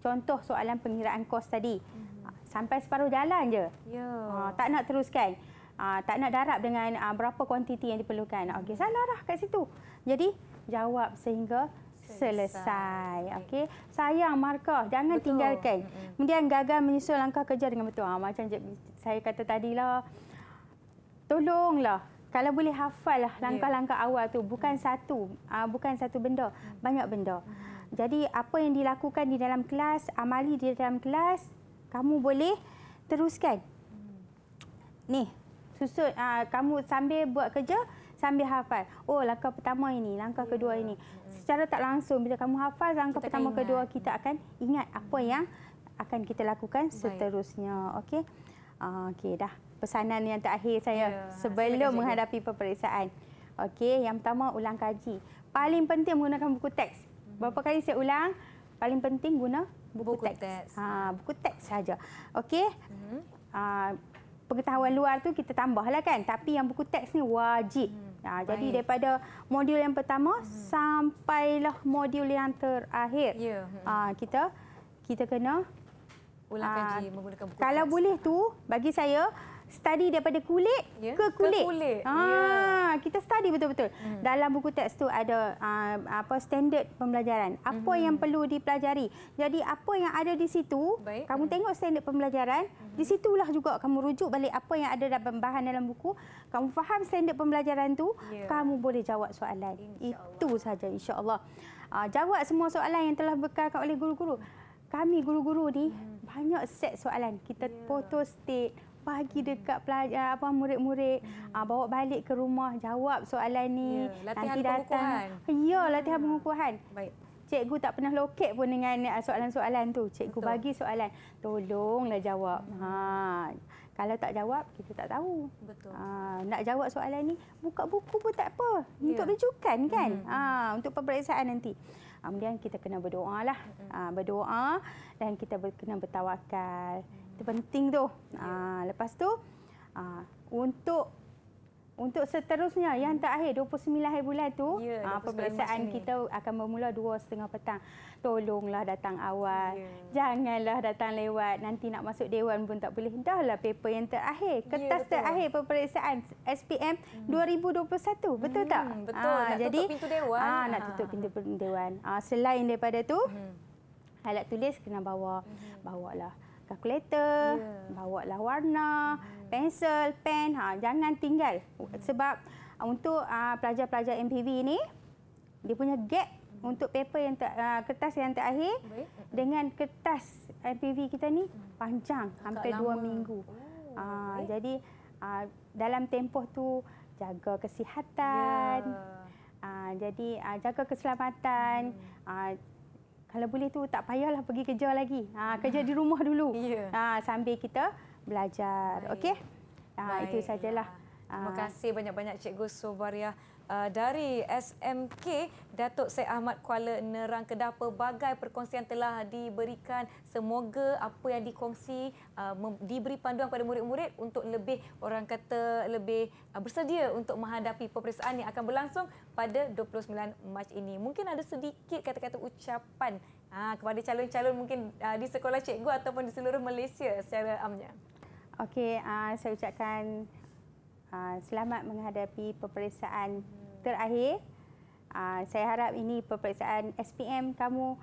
contoh soalan pengiraan kos tadi. Mm-hmm. Sampai separuh jalan je. Yeah. Ha, uh, tak nak teruskan. Uh, tak nak darab dengan uh, berapa kuantiti yang diperlukan. Okey, salah dah kat situ. Jadi, jawab sehingga selesai. Okey. Sayang markah jangan betul. tinggalkan. Kemudian gagal menyusul langkah kerja dengan betul. Ha, macam je, saya kata tadi tadilah. Tolonglah kalau boleh hafal lah ya. langkah-langkah awal tu bukan hmm. satu uh, bukan satu benda hmm. banyak benda hmm. jadi apa yang dilakukan di dalam kelas amali di dalam kelas kamu boleh teruskan ni susut uh, ah, kamu sambil buat kerja sambil hafal oh langkah pertama ini langkah ya. kedua ini secara tak langsung bila kamu hafal langkah kita pertama kedua kita akan ingat apa yang akan kita lakukan seterusnya okey uh, okey dah pesanan yang terakhir saya yeah, sebelum menghadapi peperiksaan. Okey, yang pertama ulang kaji. Paling penting menggunakan buku teks. Hmm. Berapa kali saya ulang? Paling penting guna buku, buku teks. teks. Ha, buku teks saja. Okey. Mm -hmm. Ha, pengetahuan luar tu kita tambahlah kan, tapi yang buku teks ni wajib. Mm -hmm. Ha, jadi daripada modul yang pertama mm -hmm. sampailah modul yang terakhir. Yeah. Hmm. Ha, kita kita kena ulang ha, kaji menggunakan buku kalau teks. Kalau boleh tu bagi saya study daripada kulit yeah. Ya, ke kulit. Ke kulit. Ha, yeah. Ya. Kita study betul-betul. Mm. Dalam buku teks tu ada uh, apa standard pembelajaran. Apa mm. yang hmm. perlu dipelajari. Jadi apa yang ada di situ, Baik. kamu hmm. tengok standard pembelajaran. Mm. Di situlah juga kamu rujuk balik apa yang ada dalam bahan dalam buku. Kamu faham standard pembelajaran tu, yeah. kamu boleh jawab soalan. Insya Itu saja insya-Allah. Uh, jawab semua soalan yang telah bekalkan oleh guru-guru. Kami guru-guru ni hmm. banyak set soalan. Kita yeah. photo state, pagi dekat pelajar eh, apa murid-murid uh, bawa balik ke rumah jawab soalan ni yeah. latihan nanti datang pengukuhan. ya hmm. latihan hmm. pengukuhan baik Cikgu tak pernah loket pun dengan eh, soalan-soalan tu. Cikgu Betul. bagi soalan, tolonglah jawab. Hmm. Ha. Kalau tak jawab, kita tak tahu. Betul. Ha. Nak jawab soalan ni, buka buku pun tak apa. Yeah. Untuk rujukan kan? Hmm. Ha. Untuk pemeriksaan nanti. Ah, kemudian kita kena berdoa lah. Ha. Hmm. Ah, berdoa dan kita kena bertawakal. Hmm itu penting tu. Ha, lepas tu ha, untuk untuk seterusnya yang terakhir 29 hari bulan tu ya, ah, pemeriksaan kita akan bermula 2.30 petang. Tolonglah datang awal. Ya. Janganlah datang lewat. Nanti nak masuk dewan pun tak boleh. Dah lah, paper yang terakhir. Ya, Kertas ya, terakhir pemeriksaan SPM hmm. 2021. Betul hmm, tak? Betul. Ha, nak jadi, tutup pintu dewan. Ha, nak tutup pintu dewan. Ha, selain daripada tu, hmm. alat tulis kena bawa. Hmm. Bawalah. lah kalkulator, yeah. bawa lah warna, yeah. Hmm. pensel, pen, ha, jangan tinggal. Yeah. Hmm. Sebab uh, untuk ah, pelajar-pelajar uh, MPV ini, dia punya gap yeah. Hmm. untuk paper yang ter, uh, kertas yang terakhir Baik. dengan kertas MPV kita ni hmm. panjang Agak hampir 2 minggu. Oh, uh, jadi uh, dalam tempoh tu jaga kesihatan, yeah. Ya. uh, jadi uh, jaga keselamatan. Hmm. Uh, kalau boleh tu tak payahlah pergi kerja lagi. Ha, kerja di rumah dulu. Ya. Ha, sambil kita belajar. Okey? Ha, itu sajalah. Ya. Terima ha. kasih banyak-banyak Cikgu Subariah. Ah, dari SMK Datuk Syed Ahmad Kuala Nerang Kedah pelbagai perkongsian telah diberikan semoga apa yang dikongsi uh, diberi panduan kepada murid-murid untuk lebih orang kata lebih uh, bersedia untuk menghadapi peperiksaan yang akan berlangsung pada 29 Mac ini mungkin ada sedikit kata-kata ucapan uh, kepada calon-calon mungkin uh, di sekolah cikgu ataupun di seluruh Malaysia secara amnya okey uh, saya ucapkan Uh, selamat menghadapi peperiksaan terakhir. Aa, ah, saya harap ini peperiksaan SPM kamu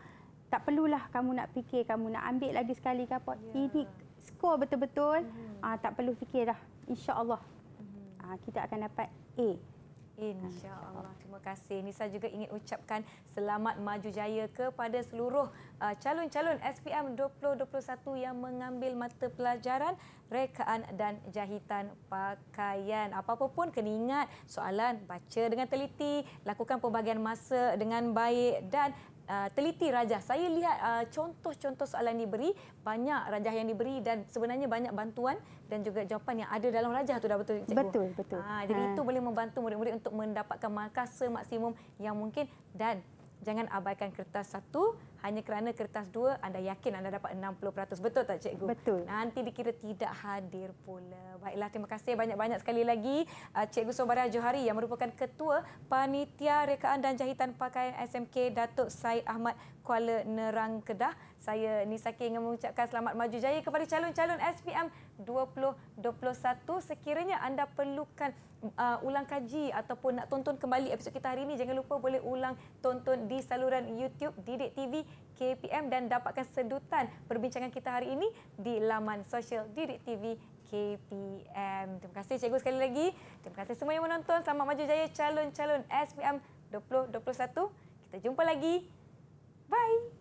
tak perlulah kamu nak fikir kamu nak ambil lagi sekali ke apa. Ya. Ini skor betul-betul. Mm -hmm. tak perlu fikir dah. InsyaAllah mm -hmm. kita akan dapat A. InsyaAllah. Terima kasih. Nisa juga ingin ucapkan selamat maju jaya kepada seluruh uh, calon-calon SPM 2021 yang mengambil mata pelajaran rekaan dan jahitan pakaian. Apa-apa pun, kena ingat soalan, baca dengan teliti, lakukan pembagian masa dengan baik dan Uh, teliti rajah. Saya lihat uh, contoh-contoh soalan diberi, banyak rajah yang diberi dan sebenarnya banyak bantuan dan juga jawapan yang ada dalam rajah tu dah betul cikgu. Betul, betul. Ha, jadi ha. itu boleh membantu murid-murid untuk mendapatkan markah semaksimum yang mungkin dan jangan abaikan kertas satu hanya kerana kertas dua anda yakin anda dapat 60%. Betul tak cikgu? Betul. Nanti dikira tidak hadir pula. Baiklah, terima kasih banyak-banyak sekali lagi uh, cikgu Sobara Johari yang merupakan ketua Panitia Rekaan dan Jahitan Pakaian SMK Datuk Said Ahmad Kuala Nerang Kedah. Saya Nisa K ingin mengucapkan selamat maju jaya kepada calon-calon SPM 2021. Sekiranya anda perlukan uh, ulang kaji ataupun nak tonton kembali episod kita hari ini, jangan lupa boleh ulang tonton di saluran YouTube Didik TV. KPM dan dapatkan sedutan perbincangan kita hari ini di laman sosial Didik TV KPM. Terima kasih cikgu sekali lagi. Terima kasih semua yang menonton. Selamat maju jaya calon-calon SPM 2021. Kita jumpa lagi. Bye.